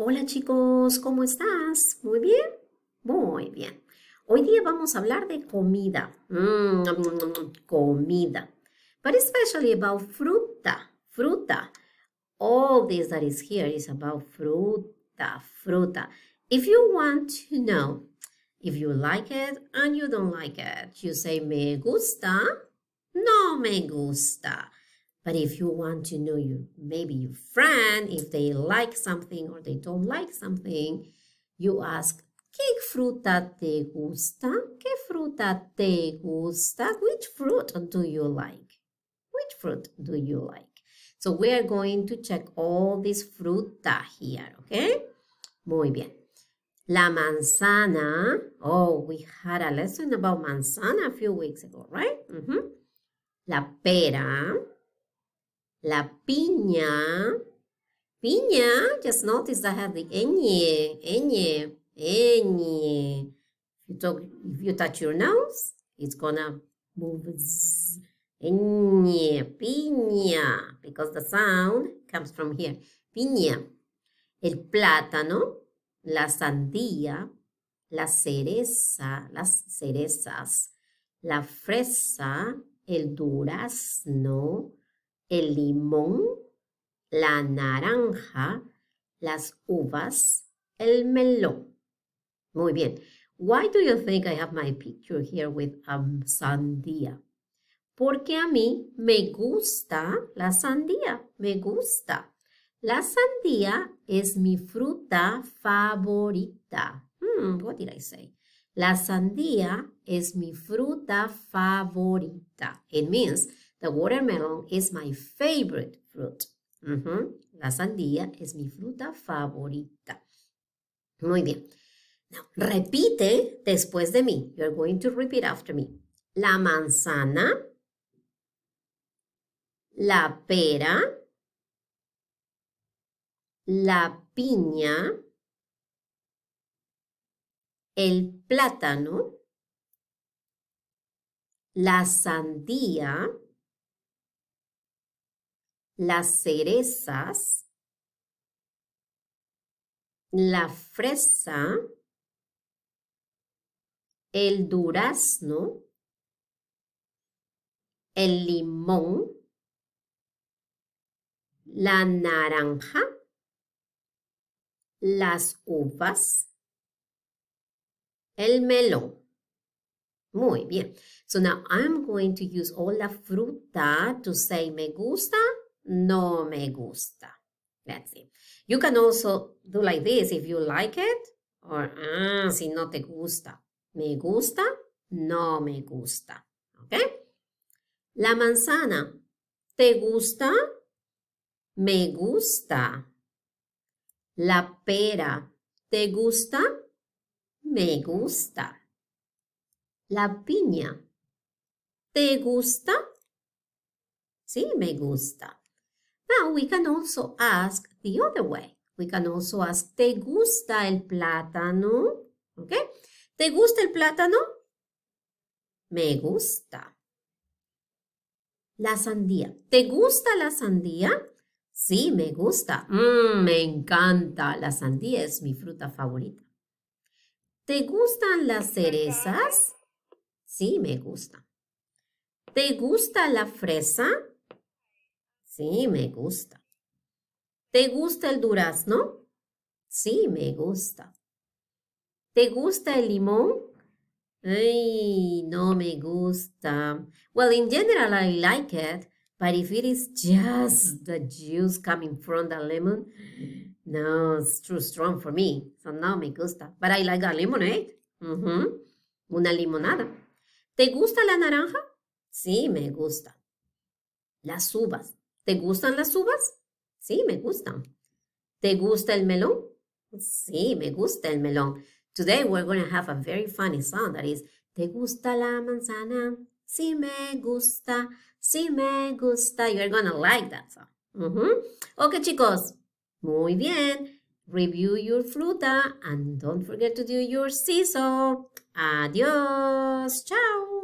Hola chicos, ¿cómo estás? ¿Muy bien? Muy bien. Hoy día vamos a hablar de comida. Mm, comida. But especially about fruta. Fruta. All this that is here is about fruta. Fruta. If you want to know if you like it and you don't like it, you say me gusta, no me gusta. But if you want to know your maybe your friend, if they like something or they don't like something, you ask, ¿Qué fruta te gusta? ¿Qué fruta te gusta? Which fruit do you like? Which fruit do you like? So we are going to check all these fruta here, okay? Muy bien. La manzana. Oh, we had a lesson about manzana a few weeks ago, right? Mm -hmm. La pera. La piña. Piña, just notice I have the ñ, ñ, ñ. If you, touch your nose, it's gonna move Ñ, piña, because the sound comes from here. Piña. El plátano, la sandía, la cereza, las cerezas, la fresa, el durazno, el limón, la naranja, las uvas, el melón. Muy bien. Why do you think I have my picture here with a um, sandía? Porque a mí me gusta la sandía, me gusta. La sandía es mi fruta favorita. Hmm, what did I say? La sandía es mi fruta favorita. It means The watermelon is my favorite fruit. La sandía es mi fruta favorita. Muy bien. Now, repite después de mí. You're going to repeat after me. La manzana, la pera, la piña, el plátano, la sandía, las cerezas, la fresa, el durazno, el limón, la naranja, las uvas, el melón. Muy bien. So now I'm going to use all la fruta to say me gusta no me gusta. That's it. You can also do like this if you like it or ah, si no te gusta. Me gusta, no me gusta. Okay? La manzana. ¿Te gusta? Me gusta. La pera. ¿Te gusta? Me gusta. La piña. ¿Te gusta? Sí, me gusta. Now ah, we can also ask the other way. We can also ask, ¿te gusta el plátano? Okay? ¿Te gusta el plátano? Me gusta. La sandía. ¿Te gusta la sandía? Sí, me gusta. Mm, me encanta. La sandía es mi fruta favorita. ¿Te gustan las cerezas? Sí, me gusta. ¿Te gusta la fresa? Sí, me gusta. ¿Te gusta el durazno? Sí, me gusta. ¿Te gusta el limón? Ay, no me gusta. Well, in general, I like it, but if it is just the juice coming from the lemon, no, it's too strong for me. So no me gusta. But I like a lemonade. Una limonada. ¿Te gusta la naranja? Sí, me gusta. Las uvas. ¿Te gustan las uvas? Sí, me gustan. ¿Te gusta el melón? Sí, me gusta el melón. Today we're going to have a very funny song that is ¿Te gusta la manzana? Sí, me gusta. Sí, me gusta. You're going to like that song. Ok, chicos. Muy bien. Review your fruta and don't forget to do your seesaw. Adiós. Chao.